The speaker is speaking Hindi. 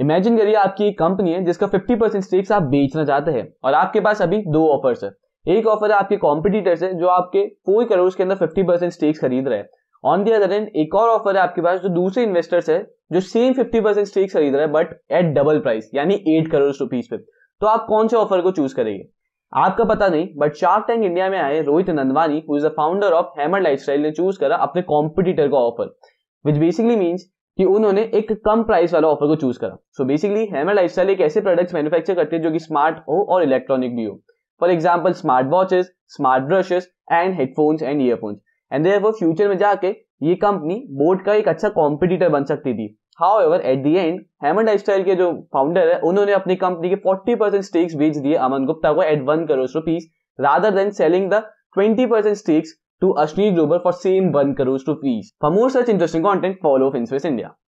इमेजिन करिए आपकी एक कंपनी है जिसका 50 परसेंट स्टेक्स आप बेचना चाहते हैं और आपके पास अभी दो ऑफर्स है एक ऑफर है आपके कॉम्पिटिटर्स है जो आपके फोर करोड़ के अंदर फिफ्टी परसेंट स्टेक्स खरीद रहे हैं ऑन दी अदर एंड एक और ऑफर है आपके पास जो दूसरे इन्वेस्टर्स है जो सेम फिफ्टी परसेंट स्टेक्स खरीद रहे हैं बट एट डबल प्राइस यानी एट करोड़ रुपीज पे तो आप कौन से ऑफर को चूज करेंगे आपका पता नहीं बट शार्क टैंक इंडिया में आए Rohit Nandwani who is the founder of hammer life ने चूज करा अपने कॉम्पिटिटर का ऑफर विच बेसिकली मीन्स कि उन्होंने एक कम प्राइस वाला ऑफर को चूज करा सो बेसिकली लाइफ लाइफस्टाइल एक ऐसे प्रोडक्ट्स मैन्युफैक्चर करते हैं जो कि स्मार्ट हो और इलेक्ट्रॉनिक भी हो for example smart watches smart brushes and headphones and earphones and there वो फ्यूचर में जाके ये कंपनी बोर्ड का एक अच्छा कॉम्पिटिटर बन सकती थी however at the end hammer lifestyle के जो फाउंडर है उन्होंने अपनी कंपनी के फोर्टी परसेंट स्टेक्स बेच दिए अमन गुप्ता को at one crore rupees rather than selling the twenty percent stakes to Ashni Global for same 1 crores rupees. For more such interesting content, follow FinSpace India.